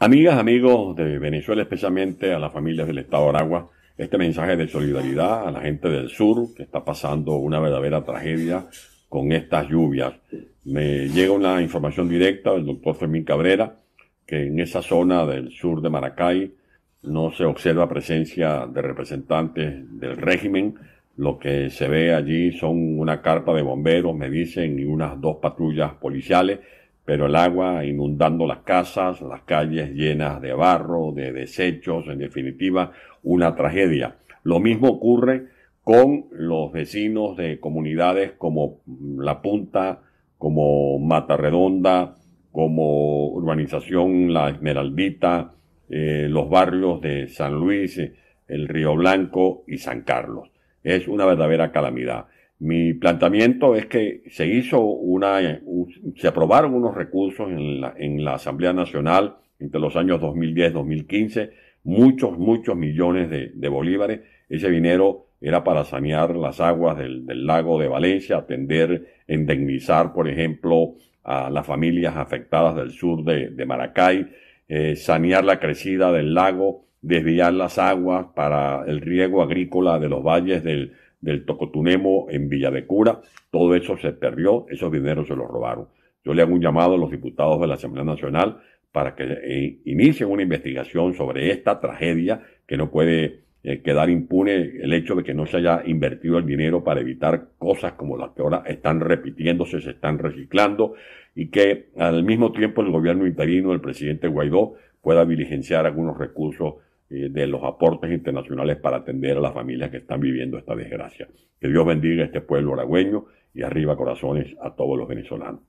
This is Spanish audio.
Amigas, amigos de Venezuela, especialmente a las familias del Estado Aragua, este mensaje de solidaridad a la gente del sur que está pasando una verdadera tragedia con estas lluvias. Me llega una información directa del doctor Fermín Cabrera que en esa zona del sur de Maracay no se observa presencia de representantes del régimen. Lo que se ve allí son una carpa de bomberos, me dicen, y unas dos patrullas policiales pero el agua inundando las casas, las calles llenas de barro, de desechos, en definitiva, una tragedia. Lo mismo ocurre con los vecinos de comunidades como La Punta, como Mata Redonda, como Urbanización La Esmeraldita, eh, los barrios de San Luis, eh, el Río Blanco y San Carlos. Es una verdadera calamidad. Mi planteamiento es que se hizo una, se aprobaron unos recursos en la, en la Asamblea Nacional entre los años 2010-2015, muchos, muchos millones de, bolívares. Ese dinero era para sanear las aguas del, del lago de Valencia, atender, indemnizar, por ejemplo, a las familias afectadas del sur de, Maracay, eh, sanear la crecida del lago, desviar las aguas para el riego agrícola de los valles del, del Tocotunemo en Villa de Cura, todo eso se perdió, esos dineros se los robaron. Yo le hago un llamado a los diputados de la Asamblea Nacional para que eh, inicien una investigación sobre esta tragedia que no puede eh, quedar impune el hecho de que no se haya invertido el dinero para evitar cosas como las que ahora están repitiéndose, se están reciclando y que al mismo tiempo el gobierno interino el presidente Guaidó pueda diligenciar algunos recursos eh, de los aportes internacionales para atender a las familias que están viviendo esta desgracia. Que Dios bendiga a este pueblo aragüeño y arriba corazones a todos los venezolanos.